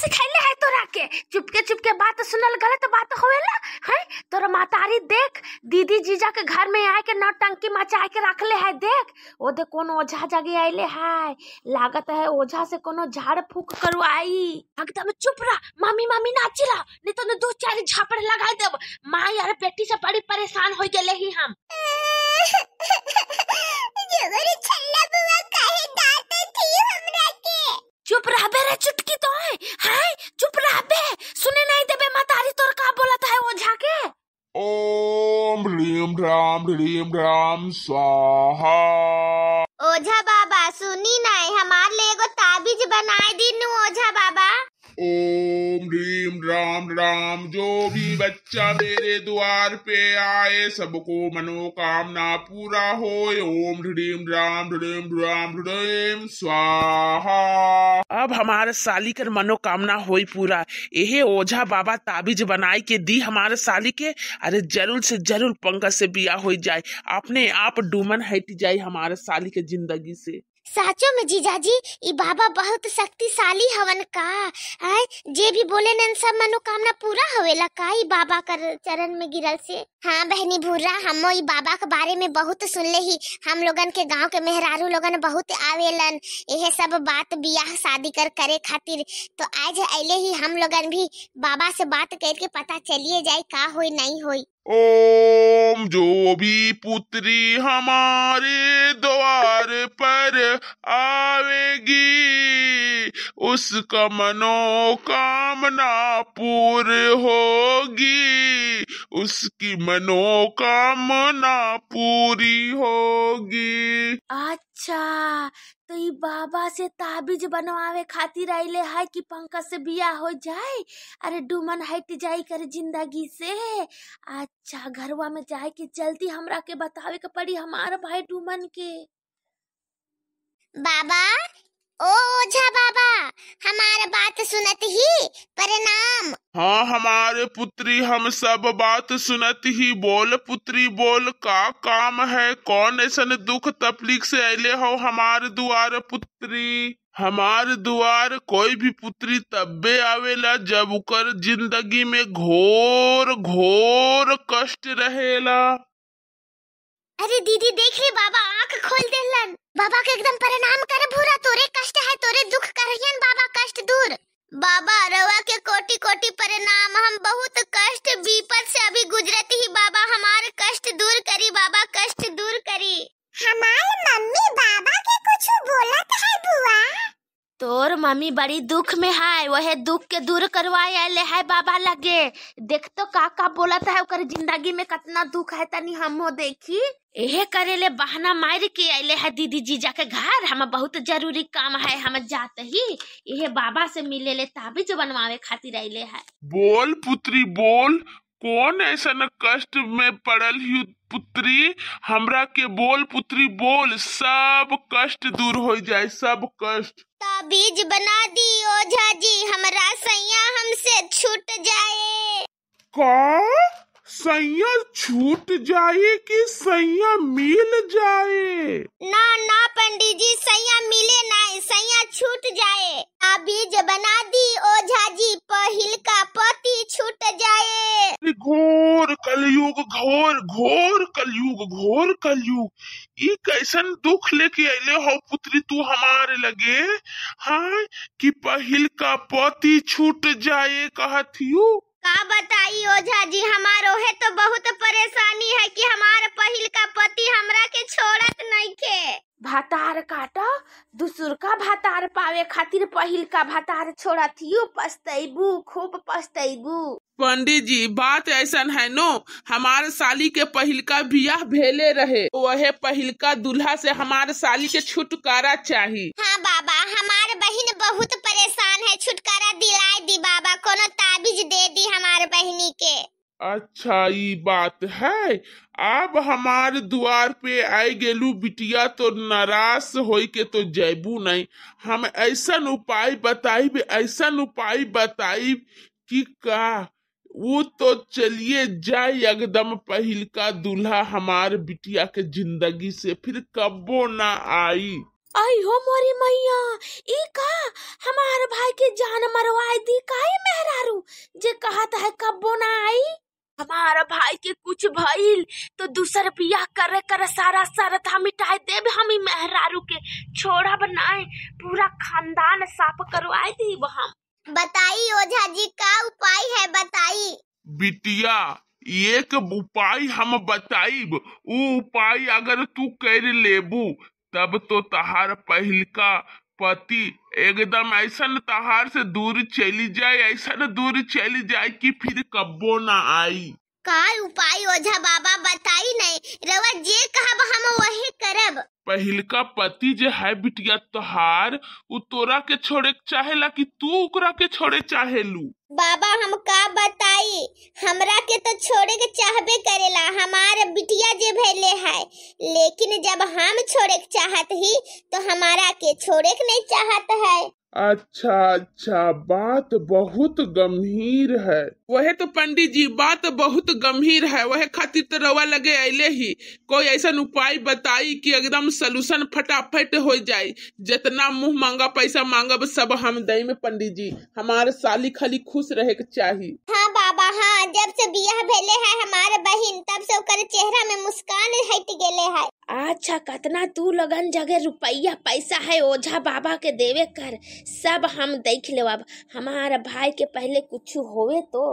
सिखैले है तोरा के चुपके चुपके बात सुनल गलत बात होवेला है तोरा मातारी देख दीदी जीजा के घर में आए के टंकी मचाए के रखले है देख ओदे कोनो ओझा जगे आइले है लागत है ओझा से कोनो झाड़ फूक करवाई एकदम चुप रह मामी मामी ना चिल्ला नहीं तो दो चार झापड़ लगा देब माँ यार बेटी से बड़ी परेशान हो गेले ही हम ये बड़ी छल्ला बुआ काहे डांटत थी हमरा चुप रहबे रे चुटकी तो है हाय चुप रहबे सुने नहीं देबे मतारी तोर का बोलत है ओझा के ओम रीम राम रीम राम स्वाहा ओझा बाबा सुनी नहीं हमार ले ताबीज बनाए दीनू ओझा बाबा ओम रीम राम राम जो भी बच्चा मेरे द्वार पे आए सबको मनोकामना पूरा हो ओम ढीम राम ढीम राम ढीम स्वाहा अब हमारे साली कर मनोकामना हो पूरा यही ओझा बाबा ताबिज बनाई के दी हमारे साली के अरे जरूर से जरूर पंकज से बिया हो जाए अपने आप डूमन हट जाए हमारे साली के जिंदगी से साचो में जी ई बाबा बहुत शक्तिशाली हवन का है जे भी बोले न सब मनोकामना पूरा होवेला का ई बाबा कर चरण में गिरल से हाँ बहनी भूरा हम ई बाबा के बारे में बहुत सुनले ही हम लोगन के गांव के मेहरारू लोगन बहुत आवेलन यह सब बात बियाह शादी कर करे खातिर तो आज अले ही हम लोगन भी बाबा से बात करके पता चलिए जाए का होई नहीं होई ओम जो भी पुत्री हमारे द्वार पर आवेगी उसका मनोकामना पूर्ण होगी उसकी मनोकामना पूरी होगी अच्छा तो ये बाबा से ताबीज बनवावे खातिर आइले है कि पंकज से बिया हो जाए अरे डुमन हट जाए कर जिंदगी से अच्छा घरवा में जाए कि जल्दी हमरा के बतावे के पड़ी हमारा भाई डुमन के बाबा ओ ओझा बाबा हमारा बात सुनत ही पर हाँ हमारे पुत्री हम सब बात सुनत ही बोल पुत्री बोल का काम है कौन ऐसा दुख तपलीक से अले हो हमारे दुआर पुत्री हमारे दुआर कोई भी पुत्री तब्बे आवेला जब उकर जिंदगी में घोर घोर कष्ट रहेला अरे दीदी देख ले बाबा आंख खोल देलन बाबा के एकदम परिणाम कर भूरा तोरे कष्ट है तोरे दुख कर बाबा कष्ट दूर बाबा रवा के कोटि कोटि परिणाम हम बहुत कष्ट विपद से अभी गुजरती ही बाबा और मम्मी बड़ी दुख में है वह दुख के दूर करवाए है बाबा लगे देख तो का का था है जिंदगी में कितना दुख है तनी हमो देखी एहे ले बहाना मार के अले है दीदी जी जाके घर हम बहुत जरूरी काम है हम जाते ही एहे बाबा से मिले ले ताबीज बनवावे खातिर अले है बोल पुत्री बोल कौन ऐसा कष्ट में पड़ल ही पुत्री हमरा के बोल पुत्री बोल सब कष्ट दूर हो जाए सब कष्ट बीज बना दी ओझा जी हमारा सैया हमसे छूट जाए का सैया छूट जाए कि सैया मिल जाए ना ना पंडित जी सैया मिले ना सैया छूट जाए बीज बना दी ओझा जी घोर कलयुग घोर घोर कलयुग घोर कलयुग ई कैसन दुख लेके अले हो पुत्री तू हमारे लगे हाँ कि पहिल का पति छूट जाए कहथियो का बताई ओझा जी हमारो है तो बहुत परेशानी है कि हमारे पहिल का पति हमरा के छोड़त नहीं के भातार काटा दूसर का भातार पावे खातिर पहिल का भातार छोड़ा थी पछतेबू खूब पछतेबू पंडित जी बात ऐसा है नो हमारे साली के का बियाह भेले रहे वह का दूल्हा से हमारे साली के छुटकारा चाहिए हाँ बाबा हमारे बहन बहुत परेशान है छुटकारा दिलाए दी बाबा कोनो ताबीज दे दी हमारे बहनी के अच्छा ये बात है अब हमारे द्वार पे आई गेलू बिटिया तो नाराज हो के तो जेबू नहीं हम ऐसा उपाय बताइब ऐसा उपाय बताई कि का वो तो चलिए जाए एकदम पहल का दूल्हा हमारे बिटिया के जिंदगी से फिर कबो ना आई आई हो मोरी मैया ई का हमारे भाई के जान मरवाए दी काहे मेहरारू जे कहत है कबो ना आई हमारा भाई के कुछ भइल तो दूसर बियाह करे कर सारा शरत हम मिटाए देब हम मेहरारू के छोड़ा बनाए पूरा खानदान साफ करवाए दी हम बताई ओझा जी का उपाय है बताई बिटिया एक उपाय हम बताई उ उपाय अगर तू कर लेबू तब तो तहार पहल का पति एकदम ऐसा न तहार से दूर चली जाए ऐसा न दूर चली जाए कि फिर कब्बो न आई का उपाय ओझा बाबा बताई नहीं रवा जे कहब हम वही करब पहलका पति जे है बिटिया तोहार उ तोरा के छोड़े चाहेला कि तू उकरा के छोड़े चाहेलू बाबा हम का बताई हमरा के तो छोड़े के चाहबे करेला हमार बिटिया जे भेले है लेकिन जब हम छोड़े के चाहत ही तो हमारा के छोड़े के नहीं चाहत है अच्छा अच्छा बात बहुत गंभीर है वह तो पंडित जी बात बहुत गंभीर है वह खातिर तो रवा लगे अले ही कोई ऐसा उपाय बताई कि एकदम सलूशन फटाफट हो जाए जितना मुंह मांगा पैसा मांगा सब हम दई में पंडित जी हमारे साली खाली खुश रहे के चाहिए हाँ बाबा हाँ जब से बिया भेले है हमारे बहन तब से चेहरा में मुस्कान हट गेले है अच्छा कतना तू लगन जगह रुपया पैसा है ओझा बाबा के देवे कर सब हम देख ले अब भाई के पहले कुछ होवे तो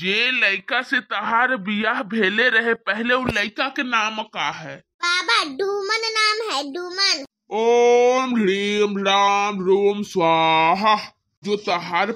जे लड़का से तहार बियाह भेले रहे पहले वो लड़का के नाम का है बाबा डूमन नाम है डूमन ओम ह्रीम राम रोम स्वाहा जो तहार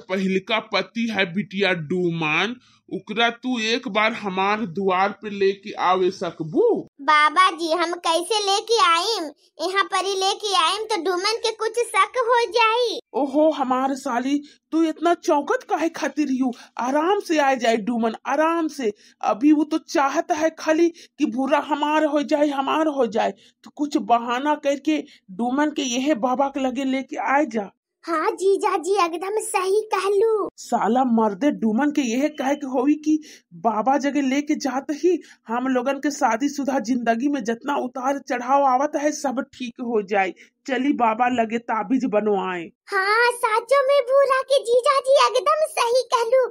का पति है बिटिया डूमन उकरा तू एक बार हमार द्वार पे लेके आवे सकबू बाबा जी हम कैसे लेके आईम यहाँ पर ही लेके आईम तो डुमन के कुछ शक हो जाये ओहो हमारे साली तू इतना चौकत काहे खातिर यू आराम से आ जाए डुमन आराम से अभी वो तो चाहता है खाली कि भूरा हमार हो जाए हमार हो जाए तो कुछ बहाना करके डुमन के यह बाबा के लगे लेके आ जा हाँ जीजा जी एकदम सही कहलू साला मर्दे डूमन के यह कह के होई कि बाबा जगह लेके जात ही हम लोगन के शादी शुदा जिंदगी में जितना उतार चढ़ाव आवत है सब ठीक हो जाए चली बाबा लगे ताबीज बनवाए हाँ साचो में भूरा के जीजा जी एकदम सही कहलू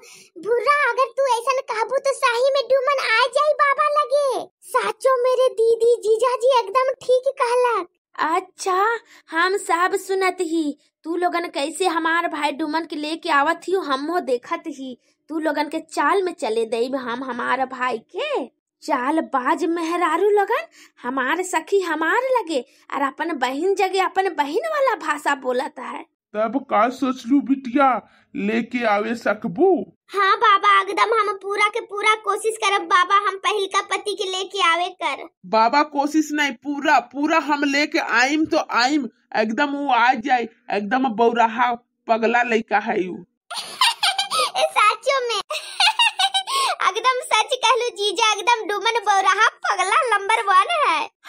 भूरा अगर तू ऐसा कहबू तो सही में डूमन आ जाए बाबा लगे साचो मेरे दीदी जीजा जी एकदम ठीक कहलक अच्छा हम सब सुनत ही तू लोगन कैसे हमार भाई डुमन के लेके आवत ही हमो देखत ही तू लोगन के चाल में चले देब हम हमार भाई के चाल बाज मेहरारू लगन हमार सखी हमार लगे और अपन बहन जगे अपन बहन वाला भाषा बोलता है तब का सोचलू बिटिया लेके आवे सकबू हाँ बाबा एकदम हम पूरा के पूरा कोशिश कर बाबा हम पहल का पति के लेके आवे कर बाबा कोशिश नहीं पूरा पूरा हम लेके आईम तो आईम एकदम वो आ जाए एकदम बौराहा पगला लड़का है यू साचो में एकदम सच कहलो जीजा एकदम डुमन बौराहा पगला नंबर वन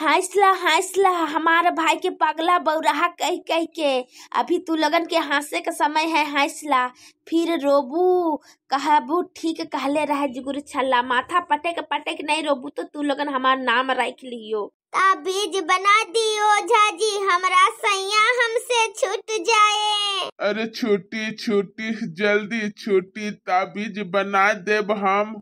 हंसला हंसला हमारे भाई के पगला बौराहा कह कह के अभी तू लगन के हंसे का समय है हंसला फिर रोबू कहबू ठीक कहले रहे जुगुर छल्ला माथा पटक पटक नहीं रोबू तो तू लगन हमार नाम रख लियो बीज बना दियो ओझा जी हमरा सैया हमसे छूट जाए अरे छोटी छोटी जल्दी छोटी ताबीज बना देब हम